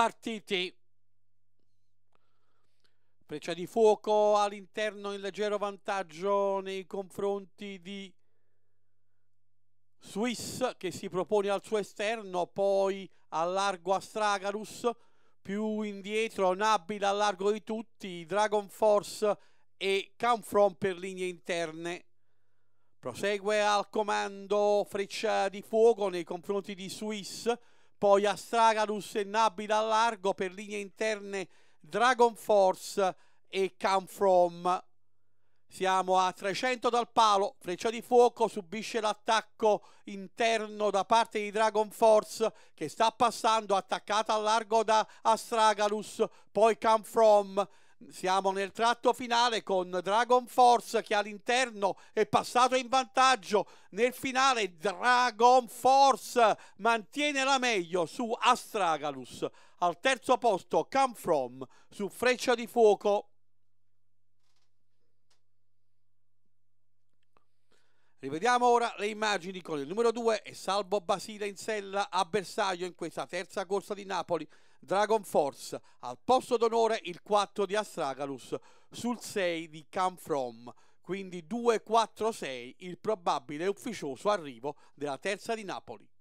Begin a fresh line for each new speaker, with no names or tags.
partiti. Freccia di fuoco all'interno in leggero vantaggio nei confronti di Swiss che si propone al suo esterno, poi al largo Stragarus, più indietro Nabil al largo di tutti, Dragon Force e Canfron per linee interne. Prosegue al comando Freccia di Fuoco nei confronti di Swiss, poi Astragalus e Nabi da largo per linee interne Dragon Force e Come From. Siamo a 300 dal palo, freccia di fuoco subisce l'attacco interno da parte di Dragon Force che sta passando attaccata al largo da Astragalus, poi Come From siamo nel tratto finale con Dragon Force che all'interno è passato in vantaggio. Nel finale Dragon Force mantiene la meglio su Astragalus. Al terzo posto Come From su Freccia di Fuoco. Rivediamo ora le immagini con il numero 2 e Salvo Basile in sella a bersaglio in questa terza corsa di Napoli. Dragon Force al posto d'onore il 4 di Astragalus sul 6 di Come From. Quindi 2-4-6 il probabile ufficioso arrivo della terza di Napoli.